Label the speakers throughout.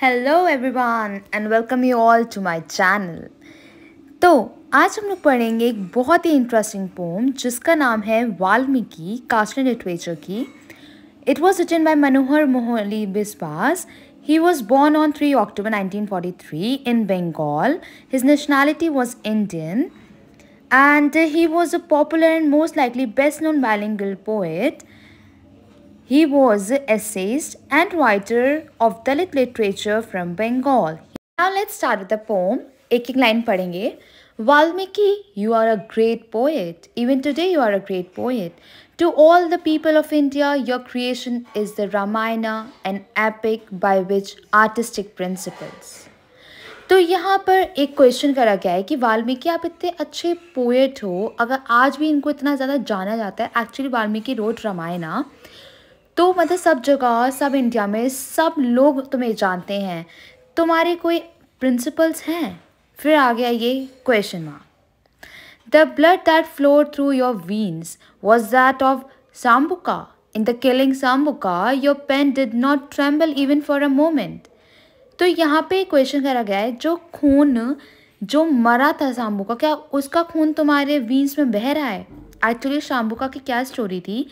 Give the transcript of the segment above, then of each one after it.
Speaker 1: Hello everyone and welcome you all to my channel तो आज हम लोग पढ़ेंगे एक बहुत ही इंटरेस्टिंग पोम जिसका नाम है वाल्मीकि कास्टल लिटरेचर की it was written by Manohar Mouli Biswas he was born on three October 1943 in Bengal his nationality was Indian and he was a popular and most likely best known Bengali poet He was essayist and writer of Dalit literature from Bengal. Now let's start with the poem. एक एक line पढ़ेंगे Valmiki you are a great poet even today you are a great poet to all the people of India your creation is the Ramayana and epic by which artistic principles तो यहाँ पर एक question करा गया है कि वाल्मीकि आप इतने अच्छे पोएट हो अगर आज भी इनको इतना ज़्यादा जाना जाता है एक्चुअली वाल्मीकि रोट रामायणा तो मतलब सब जगह सब इंडिया में सब लोग तुम्हें जानते हैं तुम्हारे कोई प्रिंसिपल्स हैं फिर आ गया ये question mark the blood that flow through your veins was that of Sambuka. In the killing Sambuka, your pen did not tremble even for a moment तो यहाँ पे क्वेश्चन करा गया है जो खून जो मरा था सांबुका क्या उसका खून तुम्हारे वीन्स में बह रहा है एक्चुअली शाम्बुका की क्या स्टोरी थी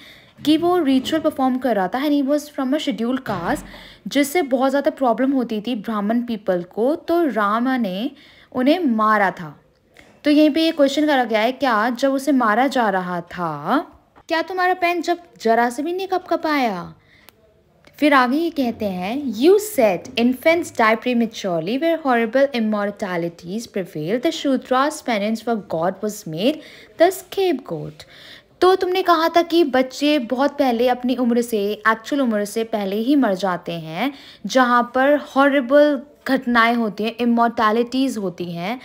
Speaker 1: कि वो रिचुअल परफॉर्म कर रहा था and he was from a schedule caste जिससे बहुत ज़्यादा प्रॉब्लम होती थी ब्राह्मण पीपल को तो राम ने उन्हें मारा था तो यहीं पे ये क्वेश्चन करा गया है क्या जब उसे मारा जा रहा था क्या तुम्हारा पेन जब जरा से भी नहीं आया फिर आगे ये कहते हैं you set infants die prematurely where horrible immortalities prevail the Shudras parents for God was made the scapegoat तो तुमने कहा था कि बच्चे बहुत पहले अपनी उम्र से एक्चुअल उम्र से पहले ही मर जाते हैं जहाँ पर हॉरेबल घटनाएं होती हैं इमोर्टैलिटीज़ होती हैं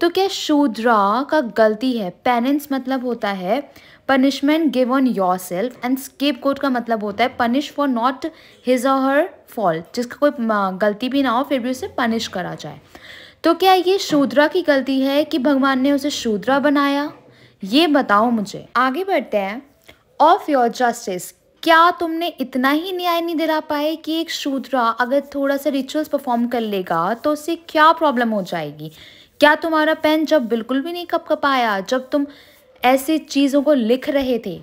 Speaker 1: तो क्या शूद्रा का गलती है पेनेंस मतलब होता है punishment give on yourself and scapegoat का मतलब होता है पनिश फॉर नॉट हिज और हर फॉल्ट जिसका कोई गलती भी ना हो फिर भी उसे पनिश करा जाए तो क्या ये शूद्रा की गलती है कि भगवान ने उसे शूद्रा बनाया ये बताओ मुझे आगे बढ़ते हैं ऑफ योर जस्टिस क्या तुमने इतना ही न्याय नहीं दिला पाए कि एक शूद्रा अगर थोड़ा सा रिचुअल्स परफॉर्म कर लेगा तो उससे क्या प्रॉब्लम हो जाएगी क्या तुम्हारा पेन जब बिल्कुल भी नहीं कप आया जब तुम ऐसी चीज़ों को लिख रहे थे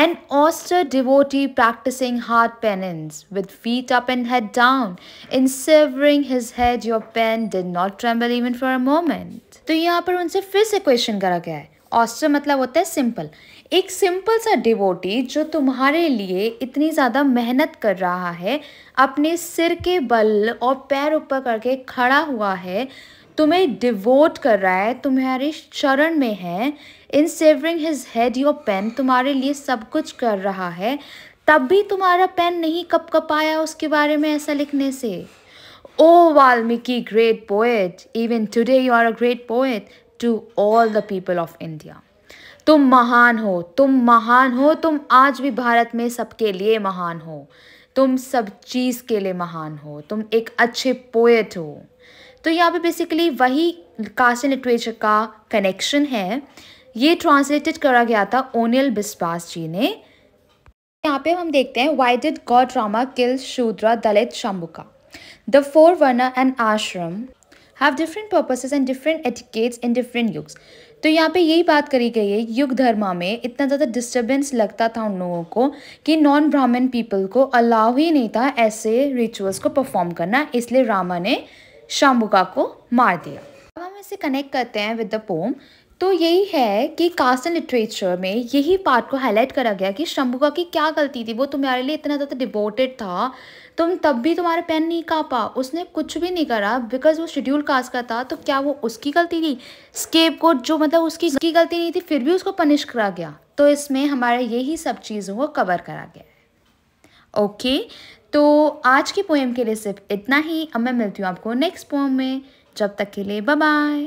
Speaker 1: An austere devotee practicing hard penance, with feet up and head down in severing his head your pen did not ट्रेवल इवन फॉर अ मोमेंट तो यहाँ पर उनसे फिर से क्वेश्चन करा गया है ऑस्टर मतलब होता है सिंपल एक सिंपल सा डिवोटी जो तुम्हारे लिए इतनी ज़्यादा मेहनत कर रहा है अपने सिर के बल और पैर ऊपर करके खड़ा हुआ है तुम्हें डिवोट कर रहा है तुम्हारे शरण में है in severing his head your pen तुम्हारे लिए सब कुछ कर रहा है तब भी तुम्हारा पेन नहीं कप कप आया उसके बारे में ऐसा लिखने से O Valmiki great poet even today you are a great poet to all the people of India तुम महान हो तुम महान हो तुम आज भी भारत में सबके लिए महान हो तुम सब चीज़ के लिए महान हो तुम एक अच्छे पोएट हो तो यहाँ पे बेसिकली वही कास्टन लिटरेचर का कनेक्शन है ये ट्रांसलेटेड करा गया था ओनियल बिस्पास जी ने यहाँ पे हम देखते हैं why did God Rama kill Shudra Dalit Shambuka the four varna and ashram have different purposes and different etiquettes in different युग्स तो यहाँ पे यही बात करी गई है युग धर्मा में इतना ज़्यादा डिस्टर्बेंस लगता था उन लोगों को कि नॉन ब्राह्मण पीपल को अलाउ ही नहीं था ऐसे रिचुअल्स को परफॉर्म करना इसलिए रामा ने शाम्बुका को मार दिया अब हम इसे कनेक्ट करते हैं विद द पोम तो यही है कि कास्ट एंड लिटरेचर में यही पार्ट को हाईलाइट करा गया कि शंभुका की क्या गलती थी वो तुम्हारे लिए इतना ज़्यादा डिवोटेड था तुम तब भी तुम्हारे पेन नहीं कापा उसने कुछ भी नहीं करा बिकॉज वो शेड्यूल कास्ट का था तो क्या वो उसकी गलती थी स्केप कोड जो मतलब उसकी उसकी गलती नहीं थी फिर भी उसको पनिश करा गया तो इसमें हमारा यही सब चीज़ों को कवर करा गया है ओके तो आज की पोएम के लिए सिर्फ इतना ही अब मैं मिलती हूँ आपको नेक्स्ट पोएम में जब तक के लिए बाय